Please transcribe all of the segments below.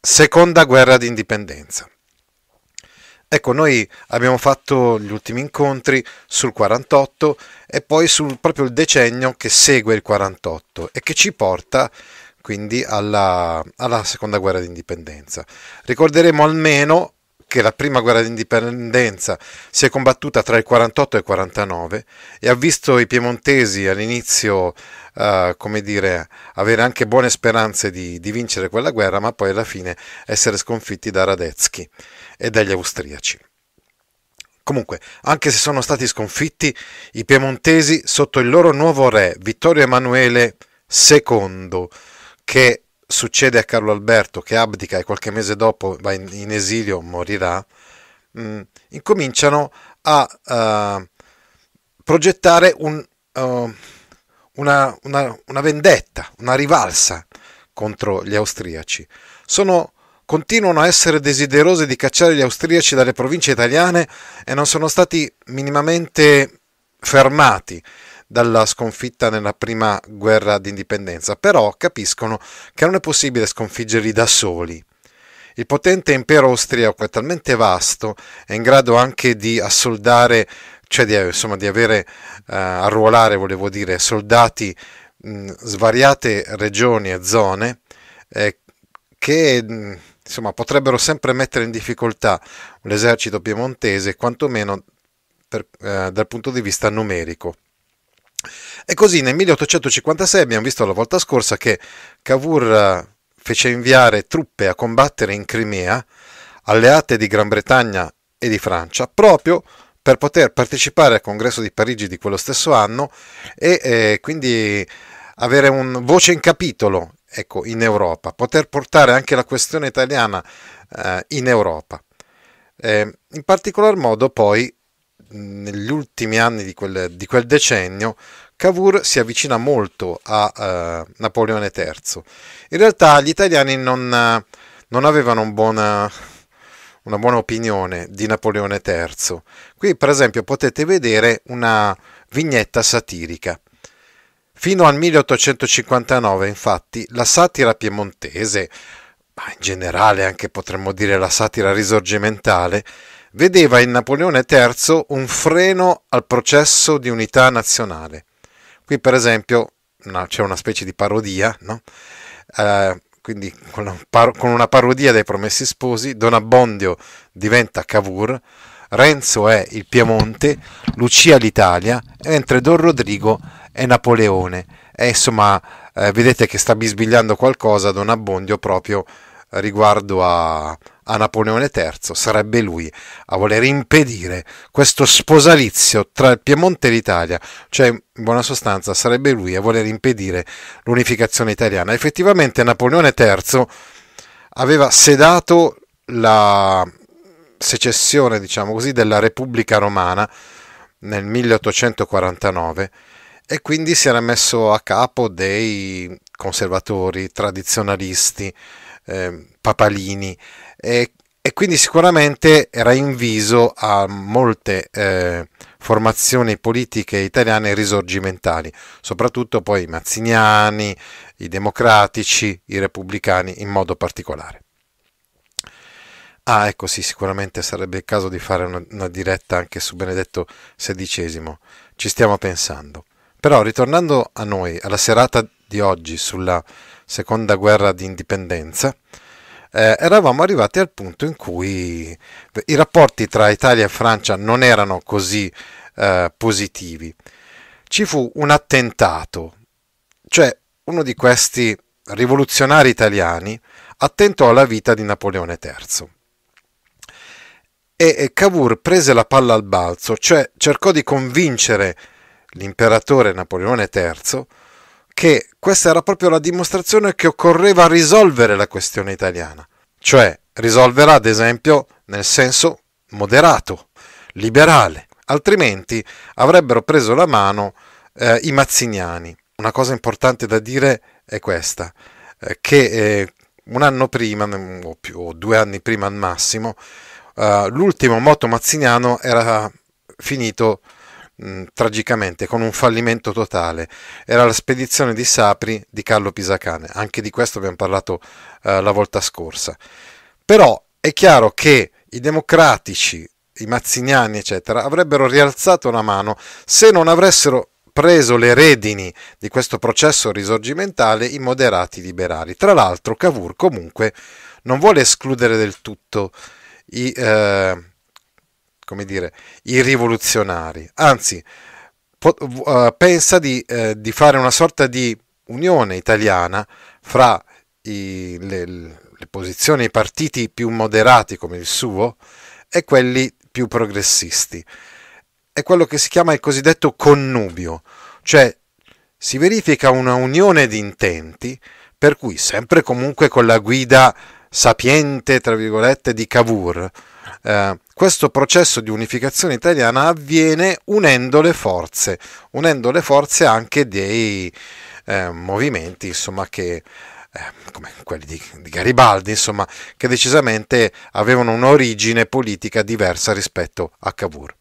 Seconda guerra d'indipendenza. Ecco, noi abbiamo fatto gli ultimi incontri sul 48 e poi sul proprio il decennio che segue il 48 e che ci porta quindi alla, alla seconda guerra d'indipendenza. Ricorderemo almeno che la prima guerra d'indipendenza si è combattuta tra il 48 e il 49 e ha visto i piemontesi all'inizio eh, come dire, avere anche buone speranze di, di, vincere quella guerra, ma poi alla fine essere sconfitti da Radetzky e dagli austriaci. Comunque, anche se sono stati sconfitti, i piemontesi sotto il loro nuovo re Vittorio Emanuele II, che succede a Carlo Alberto, che abdica e qualche mese dopo va in, in esilio, morirà, mh, mm, incominciano a uh, progettare un, uh, una, una, una vendetta, una rivalsa contro gli austriaci. Sono continuano a essere desiderosi di cacciare gli austriaci dalle province italiane e non sono stati minimamente fermati dalla sconfitta nella prima guerra d'indipendenza, però capiscono che non è possibile sconfiggerli da soli. Il potente impero austriaco è talmente vasto, è in grado anche di assoldare cioè di, insomma, di avere eh, a ruolare, volevo dire, soldati in svariate regioni e zone eh, che insomma, potrebbero sempre mettere in difficoltà l'esercito piemontese, quantomeno per, eh, dal punto di vista numerico. E così nel 1856 abbiamo visto la volta scorsa che Cavour eh, fece inviare truppe a combattere in Crimea, alleate di Gran Bretagna e di Francia, proprio per poter partecipare al congresso di Parigi di quello stesso anno e eh, quindi avere un voce in capitolo ecco, in Europa, poter portare anche la questione italiana eh, in Europa. Eh, in particolar modo poi negli ultimi anni di quel, di quel decennio Cavour si avvicina molto a uh, Napoleone III. In realtà gli italiani non, eh, non avevano un buon eh, una buona opinione di Napoleone III. Qui per esempio potete vedere una vignetta satirica. Fino al 1859 infatti la satira piemontese, ma in generale anche potremmo dire la satira risorgimentale, vedeva in Napoleone III un freno al processo di unità nazionale. Qui per esempio c'è una specie di parodia, no? eh, quindi con una, par- con una parodia dei Promessi Sposi, Don Abbondio diventa Cavour, Renzo è il Piemonte, Lucia l'Italia, mentre Don Rodrigo è Napoleone. E insomma, eh, vedete che sta bisbigliando qualcosa Don Abbondio proprio riguardo a, a Napoleone III, sarebbe lui a voler impedire questo sposalizio tra il Piemonte e l'Italia, cioè in buona sostanza sarebbe lui a voler impedire l'unificazione italiana. Effettivamente Napoleone III aveva sedato la secessione, diciamo così, della Repubblica Romana nel 1849 e quindi si era messo a capo dei conservatori tradizionalisti eh, Papalini. E, e, quindi sicuramente era inviso a molte eh, formazioni politiche italiane risorgimentali, soprattutto poi i mazziniani, i democratici, i repubblicani in modo particolare. Ah, ecco sì, sicuramente sarebbe il caso di fare una, una, diretta anche su Benedetto XVI. Ci stiamo pensando. Però ritornando a noi, alla serata di oggi sulla seconda guerra di indipendenza, eh, eravamo arrivati al punto in cui i rapporti tra Italia e Francia non erano così eh, positivi. Ci fu un attentato, cioè uno di questi rivoluzionari italiani attentò alla vita di Napoleone III. E Cavour prese la palla al balzo, cioè cercò di convincere l'imperatore Napoleone III che questa era proprio la dimostrazione che occorreva risolvere la questione italiana, cioè risolverla ad esempio nel senso moderato, liberale, altrimenti avrebbero preso la mano eh, i mazziniani. Una cosa importante da dire è questa, eh, che eh, un anno prima, mm, o, più, o, due anni prima al massimo, eh, l'ultimo moto mazziniano era finito Mm, tragicamente con un fallimento totale. Era la spedizione di Sapri di Carlo Pisacane, anche di questo abbiamo parlato eh, la volta scorsa. Però è chiaro che i democratici, i mazziniani, eccetera, avrebbero rialzato la mano se non avessero preso le redini di questo processo risorgimentale i moderati liberali. Tra l'altro Cavour comunque non vuole escludere del tutto i, eh, come dire, i rivoluzionari, anzi po- uh, pensa di, eh, di, fare una sorta di unione italiana fra i, le, le posizioni, i partiti più moderati come il suo e quelli più progressisti. È quello che si chiama il cosiddetto connubio, cioè si verifica una unione di intenti per cui sempre comunque con la guida sapiente, tra virgolette, di Cavour, eh, questo processo di unificazione italiana avviene unendo le forze, unendo le forze anche dei eh, movimenti insomma, che eh, come quelli di, di Garibaldi, insomma, che decisamente avevano un'origine politica diversa rispetto a Cavour.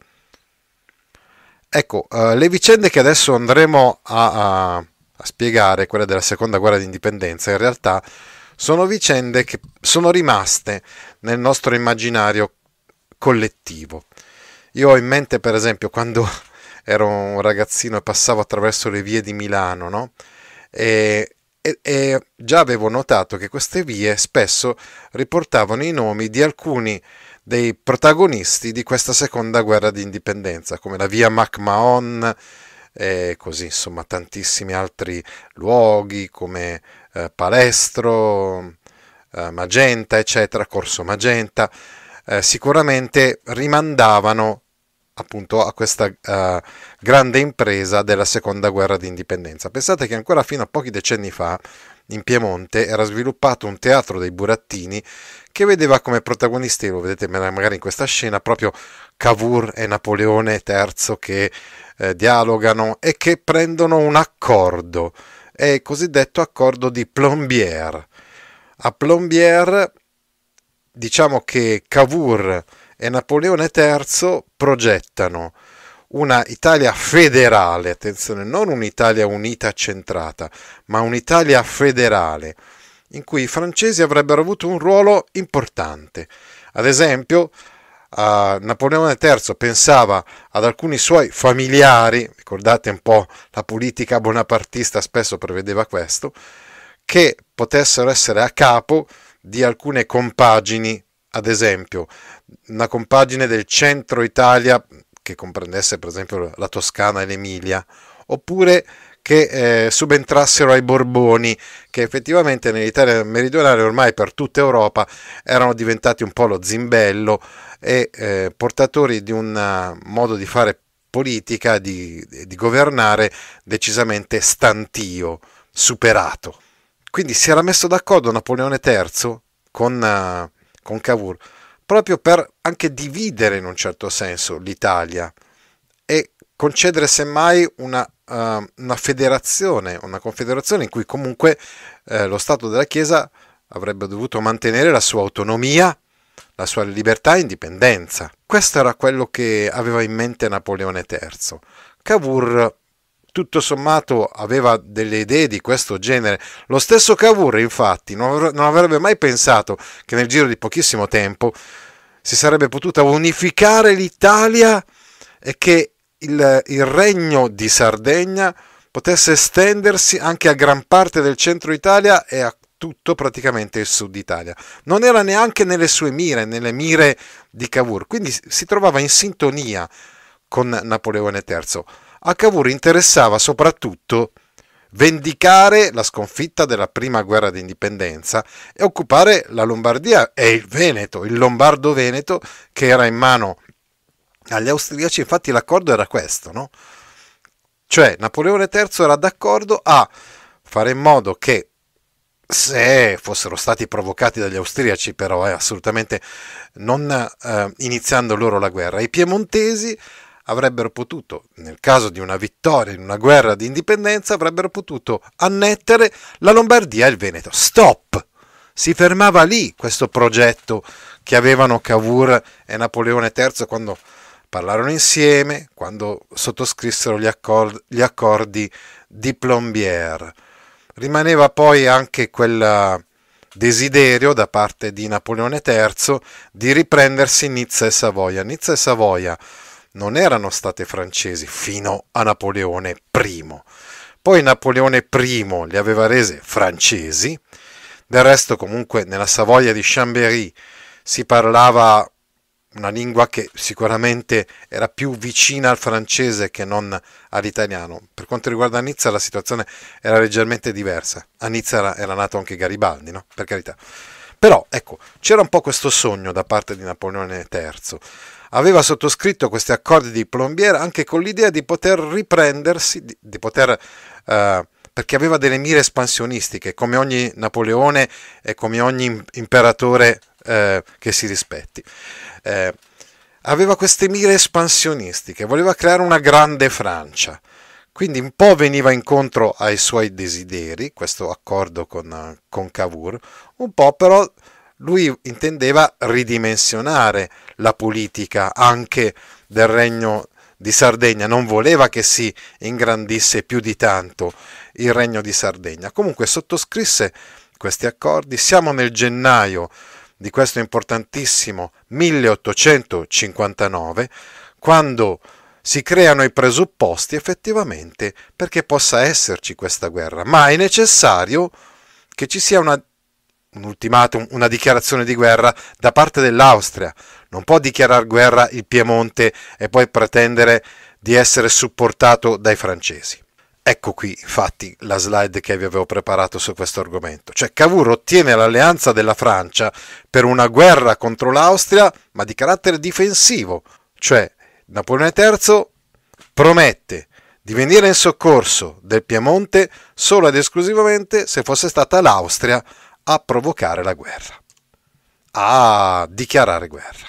Ecco, eh, le vicende che adesso andremo a, a, a, spiegare, quelle della seconda guerra d'indipendenza, in realtà sono vicende che sono rimaste nel nostro immaginario collettivo. Io ho in mente, per esempio, quando ero un ragazzino e passavo attraverso le vie di Milano, no? E, e, e già avevo notato che queste vie spesso riportavano i nomi di alcuni dei protagonisti di questa seconda guerra di indipendenza, come la via MacMahon e così, insomma, tantissimi altri luoghi come eh, Palestro, eh, Magenta, eccetera, Corso Magenta eh, sicuramente rimandavano appunto a questa uh, grande impresa della seconda guerra d'indipendenza. Pensate che ancora fino a pochi decenni fa in Piemonte era sviluppato un teatro dei burattini che vedeva come protagonisti, lo vedete magari in questa scena, proprio Cavour e Napoleone III che eh, dialogano e che prendono un accordo, è il cosiddetto accordo di Plombier. A Plombier diciamo che Cavour e Napoleone III progettano una Italia federale, attenzione, non un'Italia unita centrata, ma un'Italia federale, in cui i francesi avrebbero avuto un ruolo importante. Ad esempio, eh, Napoleone III pensava ad alcuni suoi familiari, ricordate un po' la politica bonapartista spesso prevedeva questo, che potessero essere a capo di alcune compagini, ad esempio una compagine del centro Italia che comprendesse per esempio la Toscana e l'Emilia, oppure che eh, subentrassero ai Borboni, che effettivamente nell'Italia meridionale ormai per tutta Europa erano diventati un po' lo zimbello e eh, portatori di un eh, modo di fare politica, di, di governare decisamente stantio, superato. Quindi si era messo d'accordo Napoleone III con, eh, con Cavour proprio per anche dividere in un certo senso l'Italia e concedere semmai una, uh, una federazione, una confederazione in cui comunque eh, lo Stato della Chiesa avrebbe dovuto mantenere la sua autonomia, la sua libertà e indipendenza. Questo era quello che aveva in mente Napoleone III. Cavour tutto sommato aveva delle idee di questo genere. Lo stesso Cavour, infatti, non avrebbe mai pensato che nel giro di pochissimo tempo si sarebbe potuta unificare l'Italia e che il, il regno di Sardegna potesse estendersi anche a gran parte del centro Italia e a tutto praticamente il sud Italia. Non era neanche nelle sue mire, nelle mire di Cavour, quindi si trovava in sintonia con Napoleone III a Cavour interessava soprattutto vendicare la sconfitta della prima guerra d'indipendenza e occupare la Lombardia e il Veneto, il Lombardo-Veneto che era in mano agli austriaci. Infatti l'accordo era questo, no? Cioè Napoleone III era d'accordo a fare in modo che se fossero stati provocati dagli austriaci, però eh, assolutamente non eh, iniziando loro la guerra, i piemontesi avrebbero potuto, nel caso di una vittoria in una guerra di indipendenza, avrebbero potuto annettere la Lombardia e il Veneto. Stop! Si fermava lì questo progetto che avevano Cavour e Napoleone III quando parlarono insieme, quando sottoscrissero gli, accordi, gli accordi di Plombières. Rimaneva poi anche quel desiderio da parte di Napoleone III di riprendersi Nizza e Savoia. Nizza e Savoia non erano state francesi fino a Napoleone I. Poi Napoleone I le aveva rese francesi, del resto comunque nella Savoia di Chambéry si parlava una lingua che sicuramente era più vicina al francese che non all'italiano. Per quanto riguarda Nizza la situazione era leggermente diversa. A Nizza era, era nato anche Garibaldi, no? Per carità. Però ecco, c'era un po' questo sogno da parte di Napoleone III aveva sottoscritto questi accordi di plombiera anche con l'idea di poter riprendersi, di, di poter, eh, perché aveva delle mire espansionistiche, come ogni Napoleone e come ogni imperatore eh, che si rispetti. Eh, aveva queste mire espansionistiche, voleva creare una grande Francia. Quindi un po' veniva incontro ai suoi desideri, questo accordo con, con Cavour, un po' però lui intendeva ridimensionare la politica anche del regno di Sardegna, non voleva che si ingrandisse più di tanto il regno di Sardegna. Comunque sottoscrisse questi accordi, siamo nel gennaio di questo importantissimo 1859, quando si creano i presupposti effettivamente perché possa esserci questa guerra, ma è necessario che ci sia una un ultimatum, una dichiarazione di guerra da parte dell'Austria. Non può dichiarare guerra il Piemonte e poi pretendere di essere supportato dai francesi. Ecco qui, infatti, la slide che vi avevo preparato su questo argomento. Cioè, Cavour ottiene l'alleanza della Francia per una guerra contro l'Austria, ma di carattere difensivo. Cioè, Napoleone III promette di venire in soccorso del Piemonte solo ed esclusivamente se fosse stata l'Austria a provocare la guerra, a dichiarare guerra.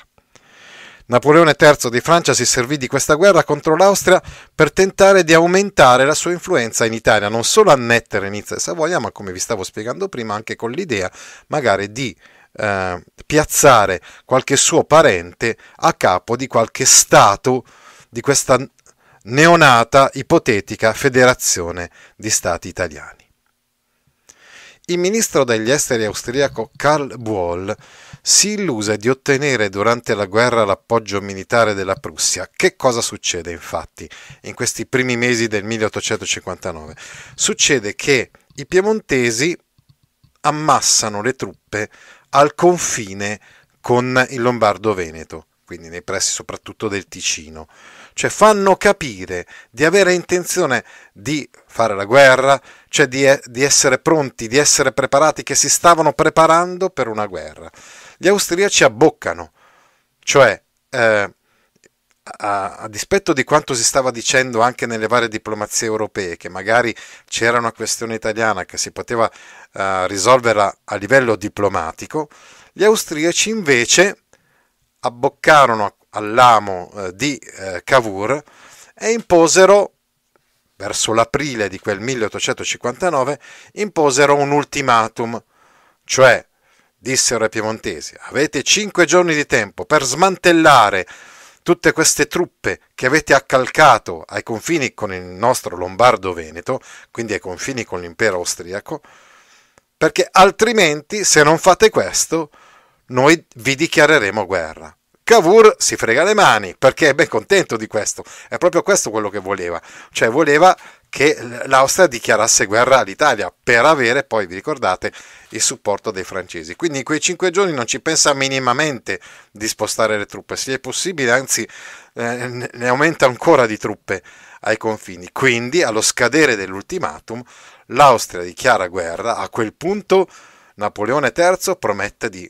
Napoleone III di Francia si servì di questa guerra contro l'Austria per tentare di aumentare la sua influenza in Italia, non solo annettere Nizza e Savoia, ma come vi stavo spiegando prima, anche con l'idea magari di eh, piazzare qualche suo parente a capo di qualche stato di questa neonata ipotetica federazione di stati italiani. Il ministro degli esteri austriaco Karl Buol si illuse di ottenere durante la guerra l'appoggio militare della Prussia. Che cosa succede infatti in questi primi mesi del 1859? Succede che i piemontesi ammassano le truppe al confine con il Lombardo-Veneto, quindi nei pressi soprattutto del Ticino. Cioè fanno capire di avere intenzione di fare la guerra, cioè di, di essere pronti, di essere preparati, che si stavano preparando per una guerra. Gli austriaci abboccano, cioè eh, a, a, dispetto di quanto si stava dicendo anche nelle varie diplomazie europee, che magari c'era una questione italiana che si poteva eh, risolvere a, a, livello diplomatico, gli austriaci invece abboccarono all'amo eh, di eh, Cavour e imposero verso l'aprile di quel 1859, imposero un ultimatum, cioè dissero ai piemontesi, avete cinque giorni di tempo per smantellare tutte queste truppe che avete accalcato ai confini con il nostro Lombardo-Veneto, quindi ai confini con l'impero austriaco, perché altrimenti se non fate questo noi vi dichiareremo guerra. Cavour si frega le mani perché è ben contento di questo, è proprio questo quello che voleva, cioè voleva che l'Austria dichiarasse guerra all'Italia per avere poi, vi ricordate, il supporto dei francesi. Quindi in quei cinque giorni non ci pensa minimamente di spostare le truppe, se è possibile, anzi eh, ne aumenta ancora di truppe ai confini. Quindi allo scadere dell'ultimatum l'Austria dichiara guerra, a quel punto Napoleone III promette di,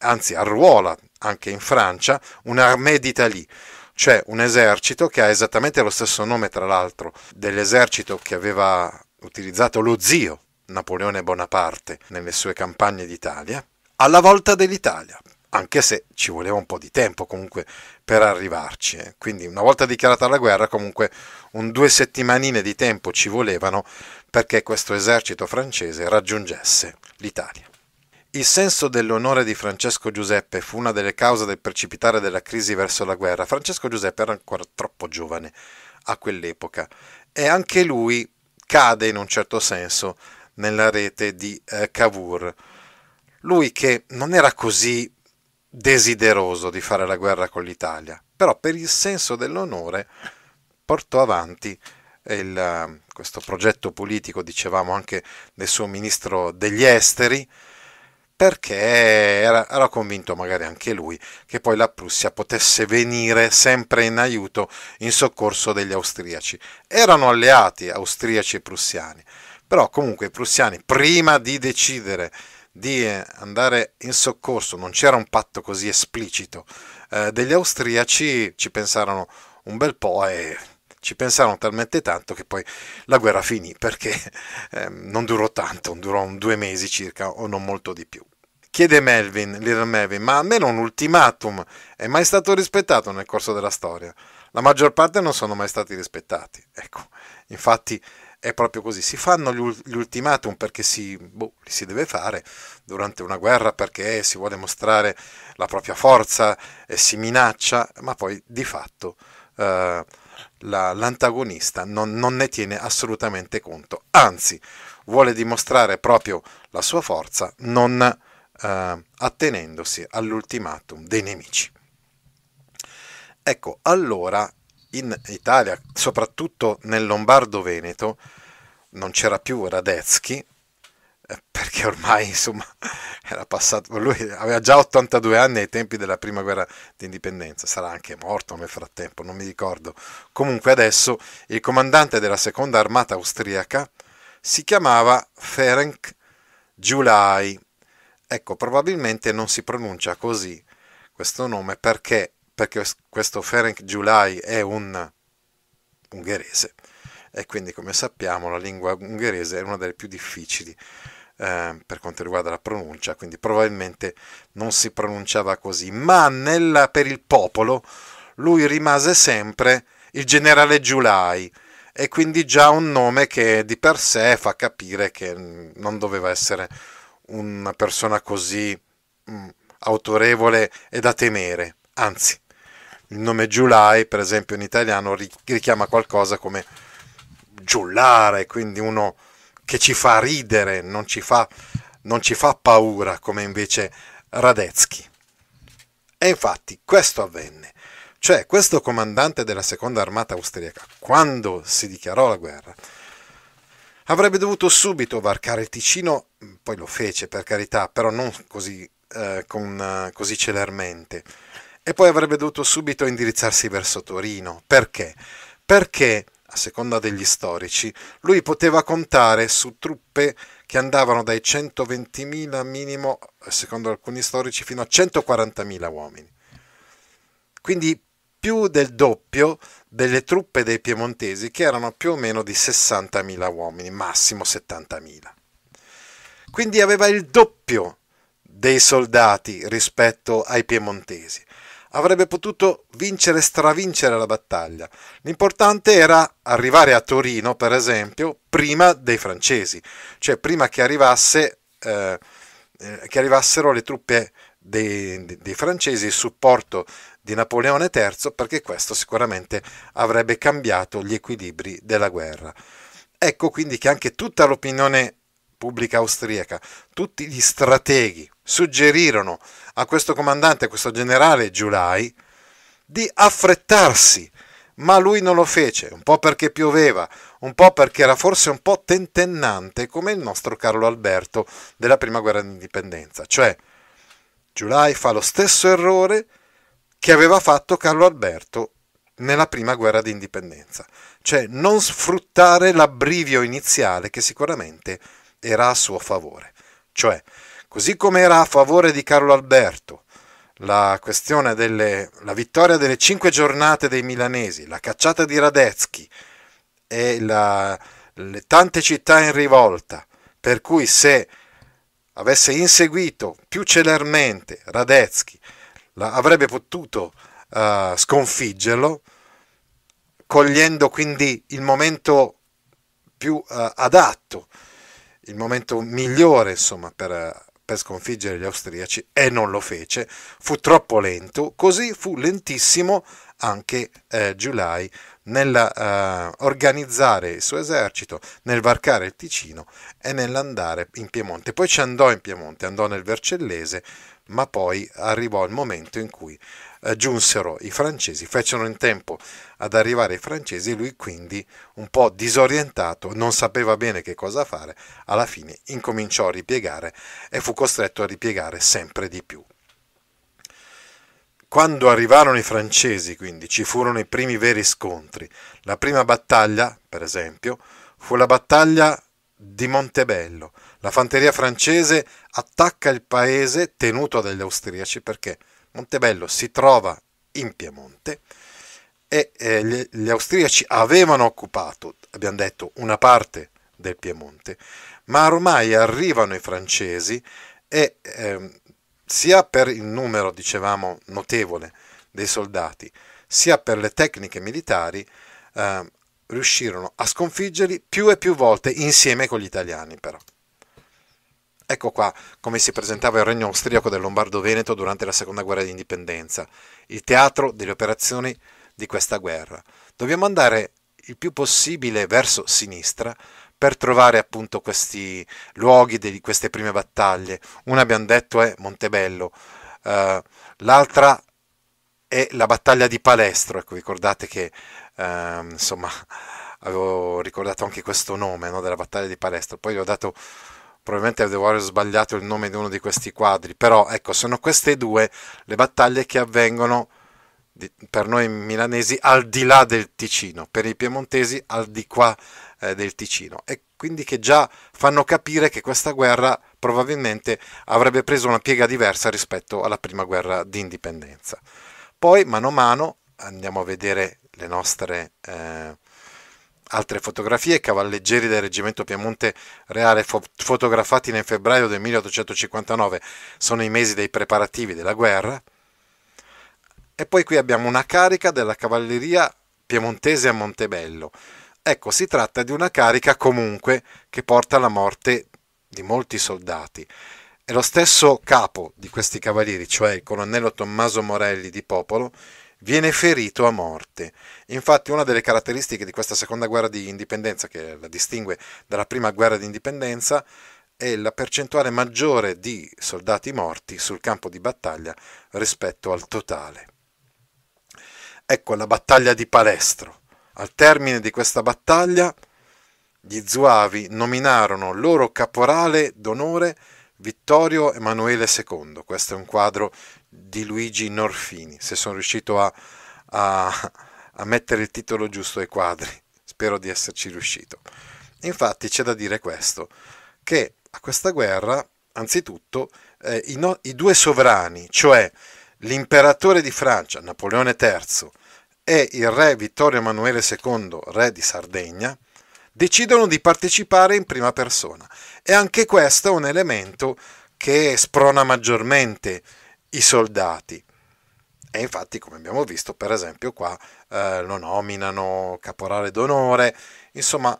anzi arruola anche in Francia, un'armée d'Italie, cioè un esercito che ha esattamente lo stesso nome, tra l'altro, dell'esercito che aveva utilizzato lo zio Napoleone Bonaparte nelle sue campagne d'Italia, alla volta dell'Italia, anche se ci voleva un po' di tempo comunque per arrivarci. Eh. Quindi una volta dichiarata la guerra comunque un due settimanine di tempo ci volevano perché questo esercito francese raggiungesse l'Italia. Il senso dell'onore di Francesco Giuseppe fu una delle cause del precipitare della crisi verso la guerra. Francesco Giuseppe era ancora troppo giovane a quell'epoca e anche lui cade in un certo senso nella rete di eh, Cavour. Lui che non era così desideroso di fare la guerra con l'Italia, però per il senso dell'onore portò avanti il, eh, questo progetto politico, dicevamo anche del suo ministro degli esteri, perché era, era, convinto magari anche lui che poi la Prussia potesse venire sempre in aiuto in soccorso degli austriaci. Erano alleati austriaci e prussiani, però comunque i prussiani prima di decidere di eh, andare in soccorso, non c'era un patto così esplicito, eh, degli austriaci ci pensarono un bel po' e ci pensarono talmente tanto che poi la guerra finì perché eh, non durò tanto, durò un due mesi circa o non molto di più. Chiede Melvin, Little Melvin, ma almeno un ultimatum è mai stato rispettato nel corso della storia? La maggior parte non sono mai stati rispettati. Ecco, infatti è proprio così. Si fanno gli, ultimatum perché si, boh, li si deve fare durante una guerra, perché si vuole mostrare la propria forza e si minaccia, ma poi di fatto eh, la, l'antagonista non, non ne tiene assolutamente conto. Anzi, vuole dimostrare proprio la sua forza, non eh, attenendosi all'ultimatum dei nemici. Ecco, allora in Italia, soprattutto nel Lombardo-Veneto, non c'era più Radetzky, eh, perché ormai insomma era passato, lui aveva già 82 anni ai tempi della prima guerra d'indipendenza, sarà anche morto nel frattempo, non mi ricordo. Comunque adesso il comandante della seconda armata austriaca si chiamava Ferenc Giulai Ecco, probabilmente non si pronuncia così questo nome perché, perché questo Ferenc Giulai è un ungherese e quindi come sappiamo la lingua ungherese è una delle più difficili eh, per quanto riguarda la pronuncia, quindi probabilmente non si pronunciava così, ma nella, per il popolo lui rimase sempre il generale Giulai e quindi già un nome che di per sé fa capire che mm, non doveva essere una persona così mh, mm, autorevole è da temere, anzi il nome Giulai per esempio in italiano richiama qualcosa come giullare, quindi uno che ci fa ridere, non ci fa, non ci fa paura come invece Radetzky. E infatti questo avvenne. Cioè, questo comandante della seconda armata austriaca, quando si dichiarò la guerra, Avrebbe dovuto subito varcare il Ticino, mm, poi lo fece per carità, però non così, eh, con, eh, così celermente. E poi avrebbe dovuto subito indirizzarsi verso Torino. Perché? Perché, a seconda degli storici, lui poteva contare su truppe che andavano dai 120.000 minimo, secondo alcuni storici, fino a 140.000 uomini. Quindi più del doppio delle truppe dei piemontesi che erano più o meno di 60.000 uomini, massimo 70.000. Quindi aveva il doppio dei soldati rispetto ai piemontesi. Avrebbe potuto vincere e stravincere la battaglia. L'importante era arrivare a Torino, per esempio, prima dei francesi, cioè prima che, arrivasse, eh, eh che arrivassero le truppe dei, dei francesi, il supporto di Napoleone III perché questo sicuramente avrebbe cambiato gli equilibri della guerra. Ecco quindi che anche tutta l'opinione pubblica austriaca, tutti gli strateghi suggerirono a questo comandante, a questo generale Giulai, di affrettarsi, ma lui non lo fece, un po' perché pioveva, un po' perché era forse un po' tentennante come il nostro Carlo Alberto della prima guerra d'indipendenza, cioè Giulai fa lo stesso errore che aveva fatto Carlo Alberto nella prima guerra d'indipendenza, cioè non sfruttare l'abbrivio iniziale che sicuramente era a suo favore. Cioè, così come era a favore di Carlo Alberto la questione della vittoria delle cinque giornate dei milanesi, la cacciata di Radetzky e la, le tante città in rivolta, per cui se avesse inseguito più celermente Radetzky la, avrebbe potuto uh, sconfiggerlo, cogliendo quindi il momento più uh, adatto, il momento migliore insomma, per, per sconfiggere gli austriaci e non lo fece, fu troppo lento, così fu lentissimo anche eh, Giulai nell'organizzare eh, uh, il suo esercito, nel varcare il Ticino e nell'andare in Piemonte. Poi ci andò in Piemonte, andò nel Vercellese, ma poi arrivò il momento in cui uh, giunsero i francesi, fecero in tempo ad arrivare i francesi, lui quindi un po' disorientato, non sapeva bene che cosa fare, alla fine incominciò a ripiegare e fu costretto a ripiegare sempre di più. Quando arrivarono i francesi, quindi, ci furono i primi veri scontri. La prima battaglia, per esempio, fu la battaglia di Montebello. La fanteria francese attacca il paese tenuto dagli austriaci perché Montebello si trova in Piemonte e eh, gli, austriaci avevano occupato, abbiamo detto, una parte del Piemonte, ma ormai arrivano i francesi e eh, sia per il numero, dicevamo, notevole dei soldati, sia per le tecniche militari, eh, riuscirono a sconfiggerli più e più volte insieme con gli italiani però. Ecco qua come si presentava il regno austriaco del Lombardo-Veneto durante la seconda guerra di indipendenza, il teatro delle operazioni di questa guerra. Dobbiamo andare il più possibile verso sinistra per trovare appunto questi luoghi di queste prime battaglie. Una abbiamo detto è Montebello, uh, l'altra è la battaglia di Palestro, ecco ricordate che uh, insomma avevo ricordato anche questo nome no, della battaglia di Palestro, poi ho dato probabilmente devo aver sbagliato il nome di uno di questi quadri, però ecco, sono queste due le battaglie che avvengono per noi milanesi al di là del Ticino, per i piemontesi al di qua eh, del Ticino e quindi che già fanno capire che questa guerra probabilmente avrebbe preso una piega diversa rispetto alla prima guerra d'indipendenza. Poi mano a mano andiamo a vedere le nostre eh, altre fotografie, cavalleggeri del reggimento Piemonte Reale fo- fotografati nel febbraio del 1859, sono i mesi dei preparativi della guerra. E poi qui abbiamo una carica della cavalleria piemontese a Montebello, Ecco, si tratta di una carica comunque che porta alla morte di molti soldati. E lo stesso capo di questi cavalieri, cioè il colonnello Tommaso Morelli di Popolo, viene ferito a morte. Infatti una delle caratteristiche di questa seconda guerra di indipendenza, che la distingue dalla prima guerra di indipendenza, è la percentuale maggiore di soldati morti sul campo di battaglia rispetto al totale. Ecco la battaglia di Palestro. Al termine di questa battaglia gli Zuavi nominarono loro caporale d'onore Vittorio Emanuele II. Questo è un quadro di Luigi Norfini, se sono riuscito a, a, a mettere il titolo giusto ai quadri, spero di esserci riuscito. Infatti c'è da dire questo, che a questa guerra, anzitutto, eh, i, no, i due sovrani, cioè l'imperatore di Francia, Napoleone III, e il re Vittorio Emanuele II, re di Sardegna, decidono di partecipare in prima persona. E anche questo è un elemento che sprona maggiormente i soldati. E infatti, come abbiamo visto, per esempio, qua eh, lo nominano caporale d'onore, insomma,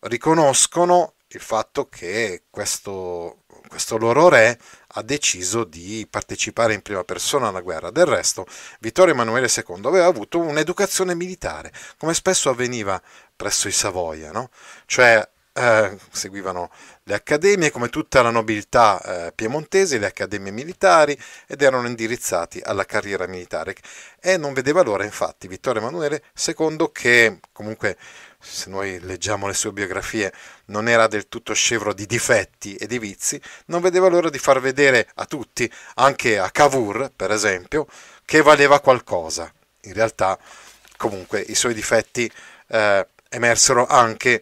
riconoscono il fatto che questo, questo loro re ha deciso di partecipare in prima persona alla guerra. Del resto, Vittorio Emanuele II aveva avuto un'educazione militare, come spesso avveniva presso i Savoia, no? cioè eh, seguivano le accademie, come tutta la nobiltà eh, piemontese, le accademie militari ed erano indirizzati alla carriera militare. E non vedeva l'ora, infatti, Vittorio Emanuele II, che comunque se noi leggiamo le sue biografie, non era del tutto scevro di difetti e di vizi, non vedeva l'ora di far vedere a tutti, anche a Cavour, per esempio, che valeva qualcosa. In realtà, comunque, i suoi difetti eh, emersero anche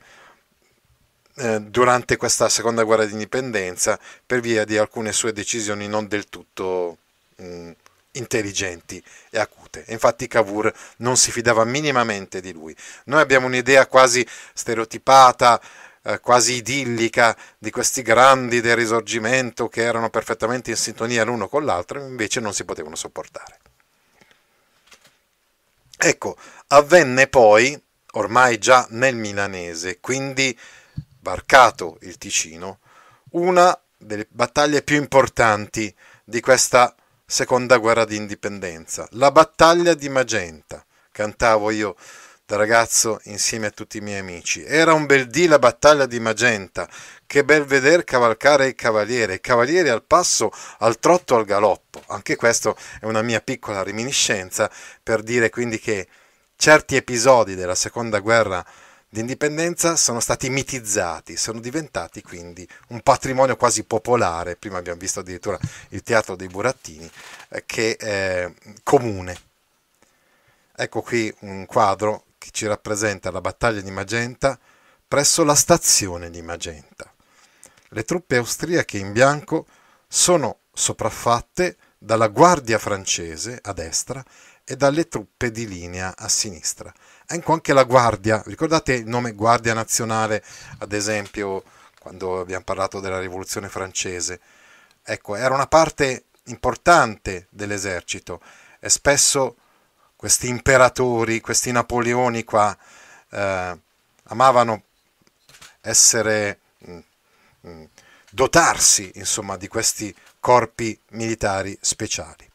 eh, durante questa seconda guerra d'indipendenza per via di alcune sue decisioni non del tutto mh, mm, intelligenti e acute. Infatti Cavour non si fidava minimamente di lui. Noi abbiamo un'idea quasi stereotipata, eh, quasi idillica di questi grandi del risorgimento che erano perfettamente in sintonia l'uno con l'altro, invece non si potevano sopportare. Ecco, avvenne poi, ormai già nel milanese, quindi varcato il Ticino, una delle battaglie più importanti di questa seconda guerra di indipendenza, la battaglia di Magenta. Cantavo io da ragazzo insieme a tutti i miei amici. Era un bel dì la battaglia di Magenta, che bel veder cavalcare i cavalieri, il cavaliere al passo, al trotto, al galoppo. Anche questo è una mia piccola reminiscenza per dire quindi che certi episodi della seconda guerra d'indipendenza sono stati mitizzati, sono diventati quindi un patrimonio quasi popolare, prima abbiamo visto addirittura il teatro dei burattini, eh, che è comune. Ecco qui un quadro che ci rappresenta la battaglia di Magenta presso la stazione di Magenta. Le truppe austriache in bianco sono sopraffatte dalla guardia francese a destra e dalle truppe di linea a sinistra. Ecco anche la Guardia, ricordate il nome Guardia Nazionale, ad esempio, quando abbiamo parlato della Rivoluzione francese? Ecco, era una parte importante dell'esercito e spesso questi imperatori, questi Napoleoni qua, eh, amavano essere, mm, mm, dotarsi insomma di questi corpi militari speciali.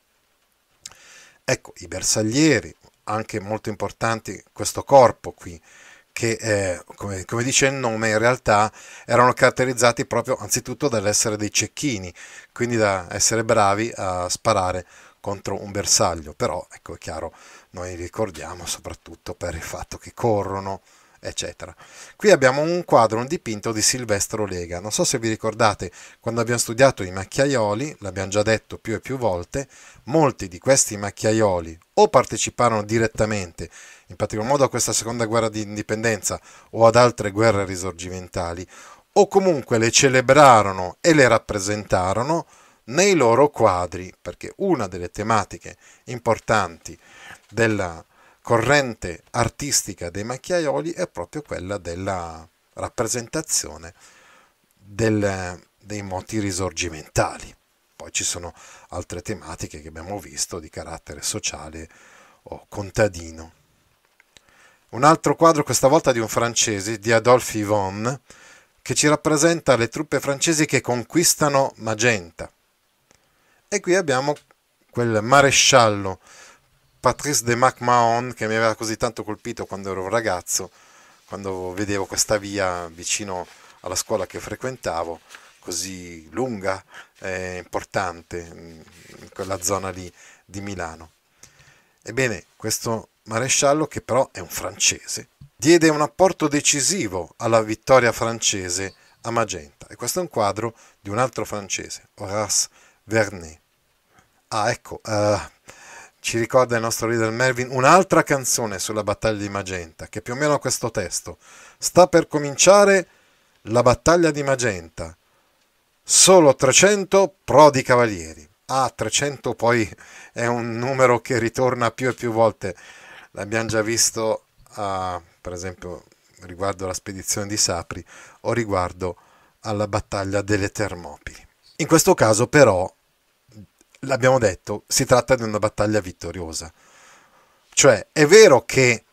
Ecco, i bersaglieri, anche molto importanti, questo corpo qui, che eh, come, come, dice il nome in realtà erano caratterizzati proprio anzitutto dall'essere dei cecchini, quindi da essere bravi a sparare contro un bersaglio, però ecco è chiaro, noi li ricordiamo soprattutto per il fatto che corrono, eccetera. Qui abbiamo un quadro, un dipinto di Silvestro Lega. Non so se vi ricordate, quando abbiamo studiato i macchiaioli, l'abbiamo già detto più e più volte, molti di questi macchiaioli o parteciparono direttamente, in particolar modo a questa seconda guerra di indipendenza o ad altre guerre risorgimentali, o comunque le celebrarono e le rappresentarono nei loro quadri, perché una delle tematiche importanti della corrente artistica dei macchiaioli è proprio quella della rappresentazione del, dei moti risorgimentali. Poi ci sono altre tematiche che abbiamo visto di carattere sociale o contadino. Un altro quadro, questa volta di un francese, di Adolphe Yvonne, che ci rappresenta le truppe francesi che conquistano Magenta. E qui abbiamo quel maresciallo Patrice de MacMahon che mi aveva così tanto colpito quando ero un ragazzo, quando vedevo questa via vicino alla scuola che frequentavo, così lunga e importante in quella zona lì di Milano. Ebbene, questo maresciallo, che però è un francese, diede un apporto decisivo alla vittoria francese a Magenta. E questo è un quadro di un altro francese, Horace Vernet. Ah, ecco, uh, ci ricorda il nostro leader Mervyn un'altra canzone sulla battaglia di Magenta, che più o meno questo testo. Sta per cominciare la battaglia di Magenta. Solo 300 prodi cavalieri. Ah, 300 poi è un numero che ritorna più e più volte. L'abbiamo già visto, a, per esempio, riguardo alla spedizione di Sapri o riguardo alla battaglia delle Termopili. In questo caso però l'abbiamo detto, si tratta di una battaglia vittoriosa. Cioè, è vero che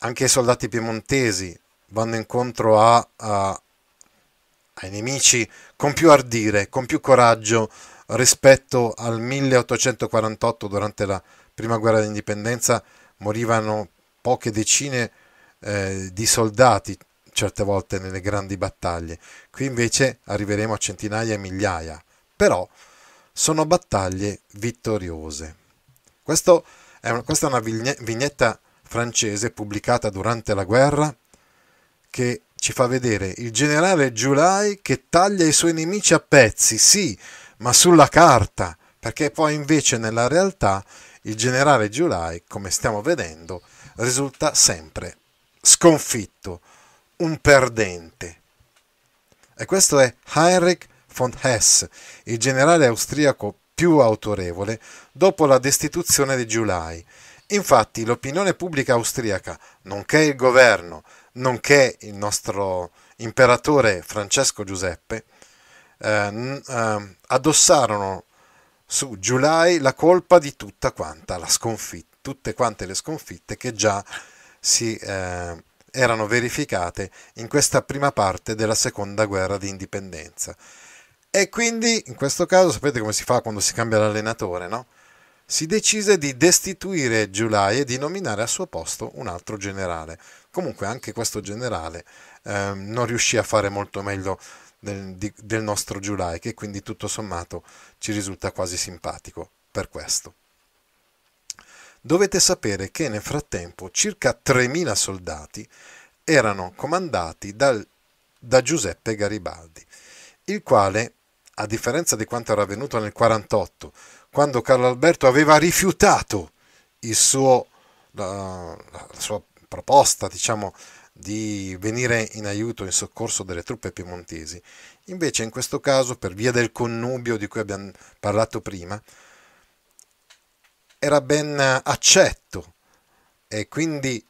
anche i soldati piemontesi vanno incontro a, a, ai nemici con più ardire, con più coraggio rispetto al 1848 durante la prima guerra d'indipendenza morivano poche decine eh, di soldati certe volte nelle grandi battaglie qui invece arriveremo a centinaia e migliaia però sono battaglie vittoriose. Questo è una, questa è una vignetta francese pubblicata durante la guerra che ci fa vedere il generale Giulai che taglia i suoi nemici a pezzi, sì, ma sulla carta, perché poi invece nella realtà il generale Giulai, come stiamo vedendo, risulta sempre sconfitto, un perdente. E questo è Heinrich von Hesse, il generale austriaco più autorevole, dopo la destituzione di Giulai. Infatti l'opinione pubblica austriaca, nonché il governo, nonché il nostro imperatore Francesco Giuseppe, eh, eh, addossarono su Giulai la colpa di tutta quanta la sconfitta, tutte quante le sconfitte che già si eh, erano verificate in questa prima parte della seconda guerra di indipendenza. E quindi in questo caso sapete come si fa quando si cambia l'allenatore, no? Si decise di destituire Giulai e di nominare al suo posto un altro generale. Comunque anche questo generale eh, non riuscì a fare molto meglio del, di, del nostro Giulai, che quindi tutto sommato ci risulta quasi simpatico per questo. Dovete sapere che nel frattempo circa 3.000 soldati erano comandati dal, da Giuseppe Garibaldi, il quale a differenza di quanto era avvenuto nel 48, quando Carlo Alberto aveva rifiutato suo, la, la, sua proposta, diciamo, di venire in aiuto, in soccorso delle truppe piemontesi. Invece in questo caso, per via del connubio di cui abbiamo parlato prima, era ben accetto e quindi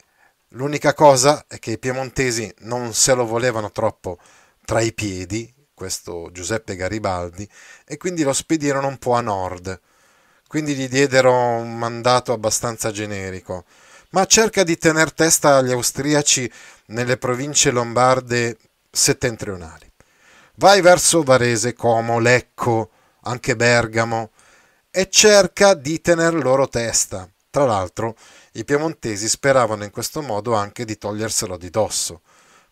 l'unica cosa è che i piemontesi non se lo volevano troppo tra i piedi, questo Giuseppe Garibaldi, e quindi lo spedirono un po' a nord. Quindi gli diedero un mandato abbastanza generico. Ma cerca di tener testa agli austriaci nelle province lombarde settentrionali. Vai verso Varese, Como, Lecco, anche Bergamo, e cerca di tener loro testa. Tra l'altro, i piemontesi speravano in questo modo anche di toglierselo di dosso,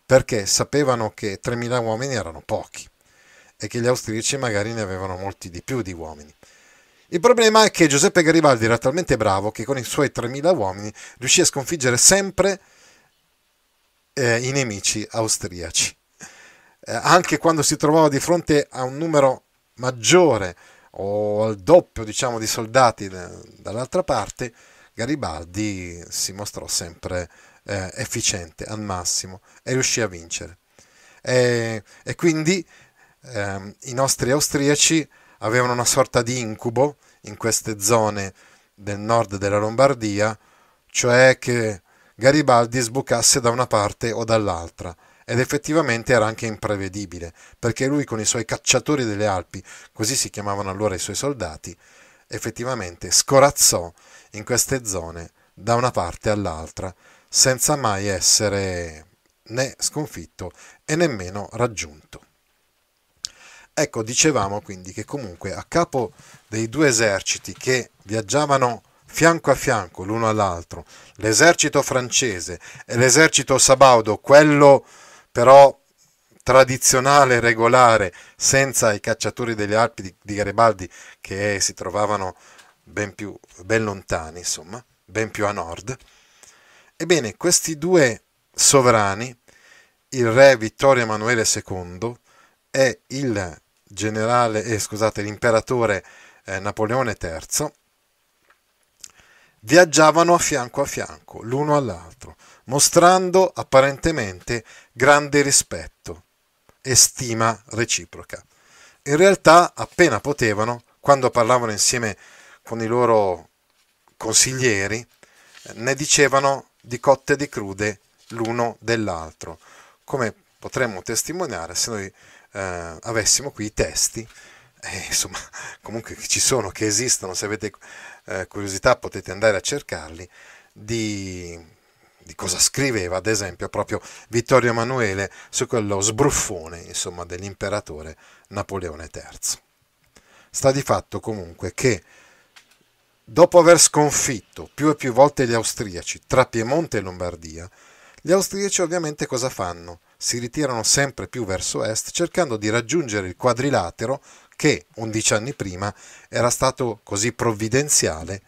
perché sapevano che 3.000 uomini erano pochi e che gli austriaci magari ne avevano molti di più di uomini. Il problema è che Giuseppe Garibaldi era talmente bravo che con i suoi 3.000 uomini riuscì a sconfiggere sempre eh, i nemici austriaci. Eh, anche quando si trovava di fronte a un numero maggiore o al doppio diciamo, di soldati dall'altra parte, Garibaldi si mostrò sempre eh, efficiente al massimo e riuscì a vincere. E, eh, e quindi eh, i nostri austriaci avevano una sorta di incubo in queste zone del nord della Lombardia, cioè che Garibaldi sbucasse da una parte o dall'altra ed effettivamente era anche imprevedibile, perché lui con i suoi cacciatori delle Alpi, così si chiamavano allora i suoi soldati, effettivamente scorazzò in queste zone da una parte all'altra, senza mai essere né sconfitto e nemmeno raggiunto. Ecco, dicevamo quindi che comunque a capo dei due eserciti che viaggiavano fianco a fianco l'uno all'altro, l'esercito francese e l'esercito sabaudo, quello però tradizionale, regolare, senza i cacciatori delle Alpi di, di Garibaldi che si trovavano ben, più, ben lontani, insomma, ben più a nord. Ebbene, questi due sovrani, il re Vittorio Emanuele II e il generale, eh, scusate, l'imperatore eh, Napoleone III, viaggiavano a fianco a fianco, l'uno all'altro, mostrando apparentemente grande rispetto e stima reciproca. In realtà, appena potevano, quando parlavano insieme con i loro consiglieri, eh, ne dicevano di cotte e di crude l'uno dell'altro, come potremmo testimoniare se noi eh, avessimo qui i testi. Eh, insomma, comunque ci sono, che esistono, se avete eh, curiosità potete andare a cercarli, di, di, cosa scriveva, ad esempio, proprio Vittorio Emanuele su quello sbruffone insomma, dell'imperatore Napoleone III. Sta di fatto comunque che dopo aver sconfitto più e più volte gli austriaci tra Piemonte e Lombardia, gli austriaci ovviamente cosa fanno? si ritirano sempre più verso est cercando di raggiungere il quadrilatero che 11 anni prima era stato così provvidenziale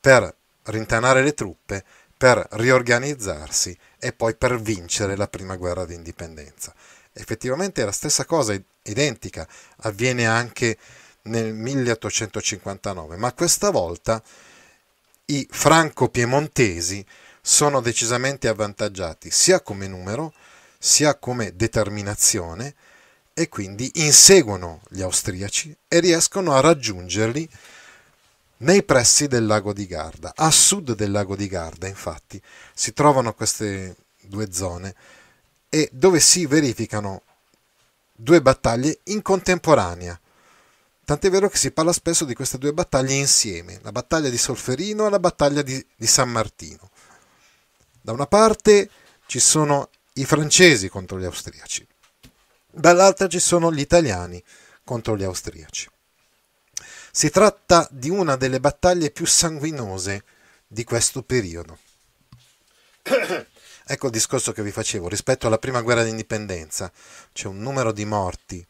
per rintanare le truppe, per riorganizzarsi e poi per vincere la prima guerra d'indipendenza. Effettivamente la stessa cosa identica avviene anche nel 1859, ma questa volta i franco-piemontesi sono decisamente avvantaggiati sia come numero sia come determinazione e quindi inseguono gli austriaci e riescono a raggiungerli nei pressi del lago di Garda. A sud del lago di Garda, infatti, si trovano queste due zone e dove si verificano due battaglie in contemporanea. Tant'è vero che si parla spesso di queste due battaglie insieme, la battaglia di Solferino e la battaglia di, di San Martino. Da una parte ci sono i francesi contro gli austriaci, dall'altra ci sono gli italiani contro gli austriaci. Si tratta di una delle battaglie più sanguinose di questo periodo. Ecco il discorso che vi facevo rispetto alla prima guerra d'indipendenza, c'è un numero di morti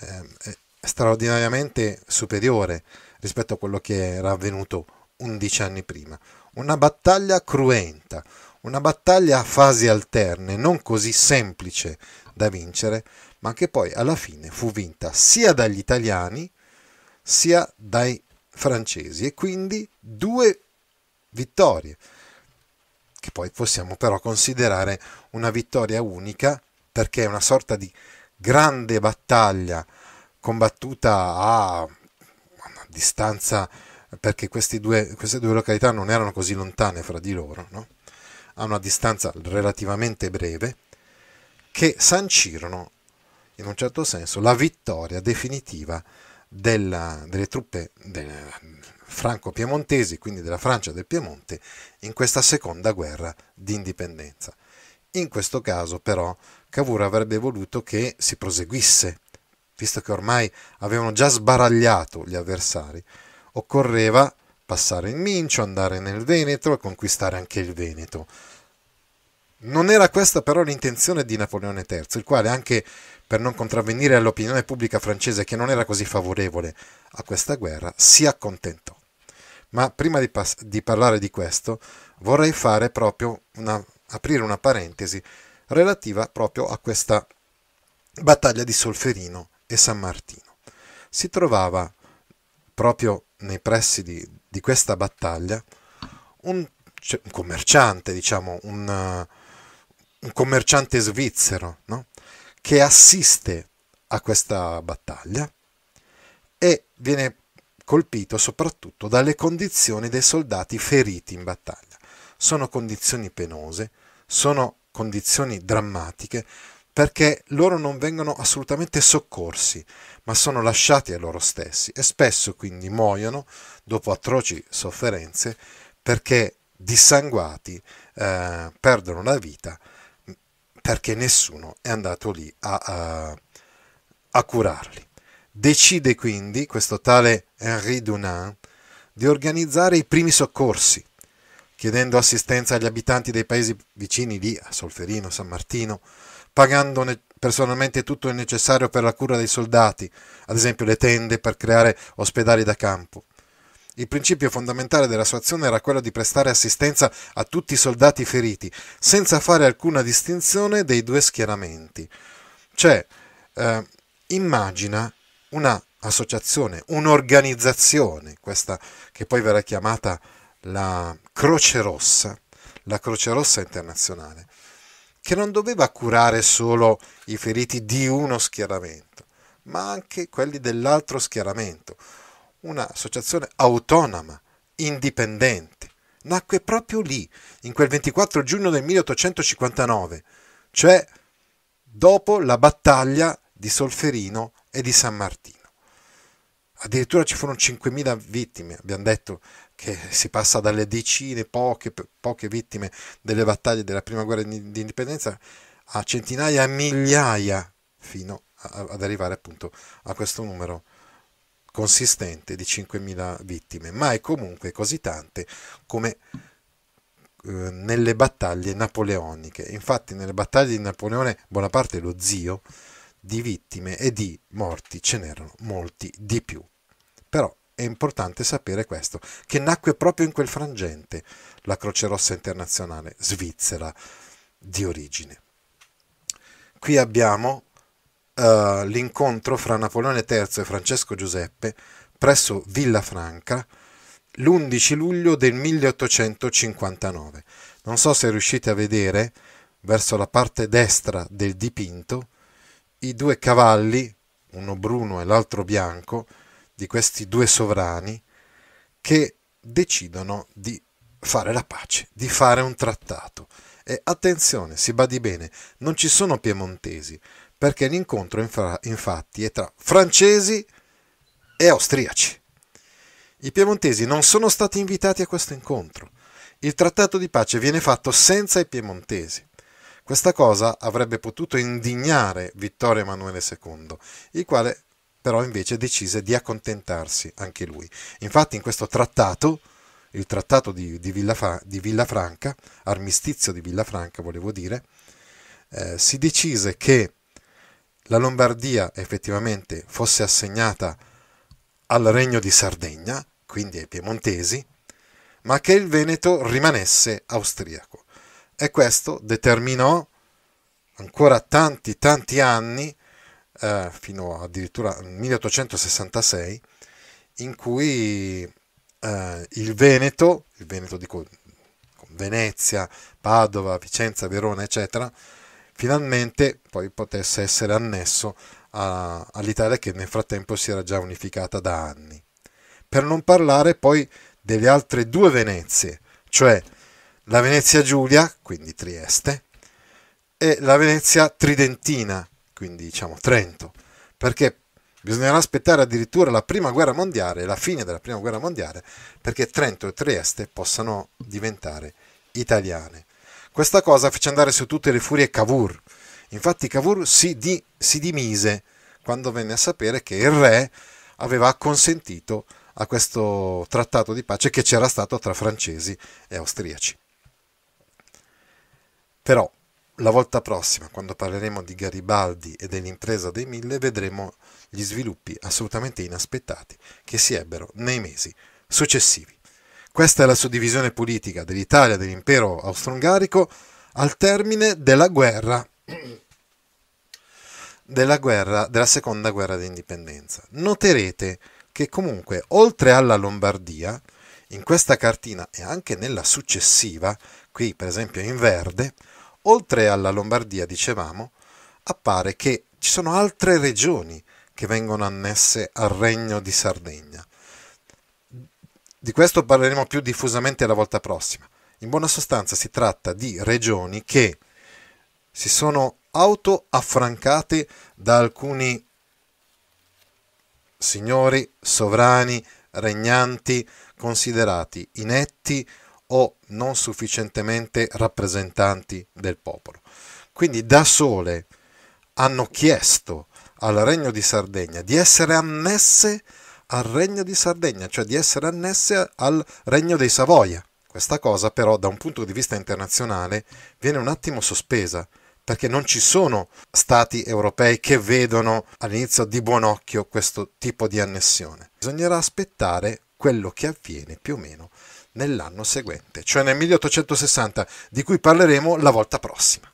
ehm, eh, straordinariamente superiore rispetto a quello che era avvenuto 11 anni prima. Una battaglia cruenta, una battaglia a fasi alterne, non così semplice da vincere, ma che poi alla fine fu vinta sia dagli italiani sia dai francesi e quindi due vittorie che poi possiamo però considerare una vittoria unica perché è una sorta di grande battaglia combattuta a una distanza perché due, queste due località non erano così lontane fra di loro, no? a una distanza relativamente breve, che sancirono, in un certo senso, la vittoria definitiva della, delle truppe franco-piemontesi, quindi della Francia del Piemonte, in questa seconda guerra di indipendenza. In questo caso, però, Cavour avrebbe voluto che si proseguisse, visto che ormai avevano già sbaragliato gli avversari, occorreva passare il Mincio, andare nel Veneto e conquistare anche il Veneto. Non era questa però l'intenzione di Napoleone III, il quale anche per non contravvenire all'opinione pubblica francese che non era così favorevole a questa guerra, si accontentò. Ma prima di, di parlare di questo, vorrei fare proprio una, aprire una parentesi relativa proprio a questa battaglia di Solferino e San Martino. Si trovava proprio nei pressi di, di questa battaglia un, cioè, un commerciante, diciamo, un, eh, un commerciante svizzero no? che assiste a questa battaglia e viene colpito soprattutto dalle condizioni dei soldati feriti in battaglia. Sono condizioni penose, sono condizioni drammatiche, perché loro non vengono assolutamente soccorsi, ma sono lasciati a loro stessi e spesso quindi muoiono dopo atroci sofferenze perché dissanguati eh, perdono la vita perché nessuno è andato lì a, a, a curarli. Decide quindi questo tale Henri Dunant di organizzare i primi soccorsi, chiedendo assistenza agli abitanti dei paesi vicini lì, a Solferino, San Martino, pagando personalmente tutto il necessario per la cura dei soldati, ad esempio le tende per creare ospedali da campo. Il principio fondamentale della sua azione era quello di prestare assistenza a tutti i soldati feriti, senza fare alcuna distinzione dei due schieramenti. Cioè, eh, immagina una associazione, un'organizzazione, questa che poi verrà chiamata la Croce Rossa, la Croce Rossa internazionale, che non doveva curare solo i feriti di uno schieramento, ma anche quelli dell'altro schieramento. Un'associazione autonoma, indipendente, nacque proprio lì, in quel 24 giugno del 1859, cioè dopo la battaglia di Solferino e di San Martino. Addirittura ci furono 5.000 vittime, abbiamo detto, che si passa dalle decine, poche, poche vittime delle battaglie della prima guerra di indipendenza a centinaia, a migliaia, fino a, ad arrivare appunto a questo numero consistente di 5.000 vittime, ma è comunque così tante come eh, nelle battaglie napoleoniche. Infatti nelle battaglie di Napoleone Bonaparte, lo zio, di vittime e di morti ce n'erano molti di più. Però è importante sapere questo, che nacque proprio in quel frangente la Croce Rossa Internazionale svizzera di origine. Qui abbiamo uh, l'incontro fra Napoleone III e Francesco Giuseppe presso Villa Franca l'11 luglio del 1859. Non so se riuscite a vedere verso la parte destra del dipinto i due cavalli, uno bruno e l'altro bianco, di questi due sovrani che decidono di fare la pace, di fare un trattato. E attenzione, si badi bene, non ci sono piemontesi, perché l'incontro infa- infatti è tra francesi e austriaci. I piemontesi non sono stati invitati a questo incontro. Il trattato di pace viene fatto senza i piemontesi. Questa cosa avrebbe potuto indignare Vittorio Emanuele II, il quale però invece decise di accontentarsi anche lui. Infatti in questo trattato, il trattato di, di, Villa, di Villafranca, armistizio di Villafranca volevo dire, eh, si decise che la Lombardia effettivamente fosse assegnata al regno di Sardegna, quindi ai piemontesi, ma che il Veneto rimanesse austriaco. E questo determinò ancora tanti tanti anni eh, fino addirittura al 1866, in cui eh, il Veneto, il Veneto dico Venezia, Padova, Vicenza, Verona, eccetera, finalmente poi potesse essere annesso a, all'Italia che nel frattempo si era già unificata da anni. Per non parlare poi delle altre due Venezie, cioè la Venezia Giulia, quindi Trieste, e la Venezia Tridentina, quindi diciamo Trento, perché bisognerà aspettare addirittura la prima guerra mondiale, la fine della prima guerra mondiale, perché Trento e Trieste possano diventare italiane. Questa cosa fece andare su tutte le furie Cavour, infatti Cavour si, di, si dimise quando venne a sapere che il re aveva consentito a questo trattato di pace che c'era stato tra francesi e austriaci. Però la volta prossima, quando parleremo di Garibaldi e dell'impresa dei mille, vedremo gli sviluppi assolutamente inaspettati che si ebbero nei mesi successivi. Questa è la suddivisione politica dell'Italia dell'impero austro-ungarico al termine della guerra, della guerra della seconda guerra d'indipendenza. Noterete che comunque, oltre alla Lombardia, in questa cartina e anche nella successiva, qui per esempio in verde, oltre alla Lombardia, dicevamo, appare che ci sono altre regioni che vengono annesse al Regno di Sardegna. Di questo parleremo più diffusamente la volta prossima. In buona sostanza si tratta di regioni che si sono autoaffrancate da alcuni signori, sovrani, regnanti, considerati inetti, o non sufficientemente rappresentanti del popolo. Quindi da sole hanno chiesto al Regno di Sardegna di essere annesse al Regno di Sardegna, cioè di essere annesse al Regno dei Savoia. Questa cosa però da un punto di vista internazionale viene un attimo sospesa, perché non ci sono stati europei che vedono all'inizio di buon occhio questo tipo di annessione. Bisognerà aspettare quello che avviene più o meno nell'anno seguente, cioè nel 1860, di cui parleremo la volta prossima.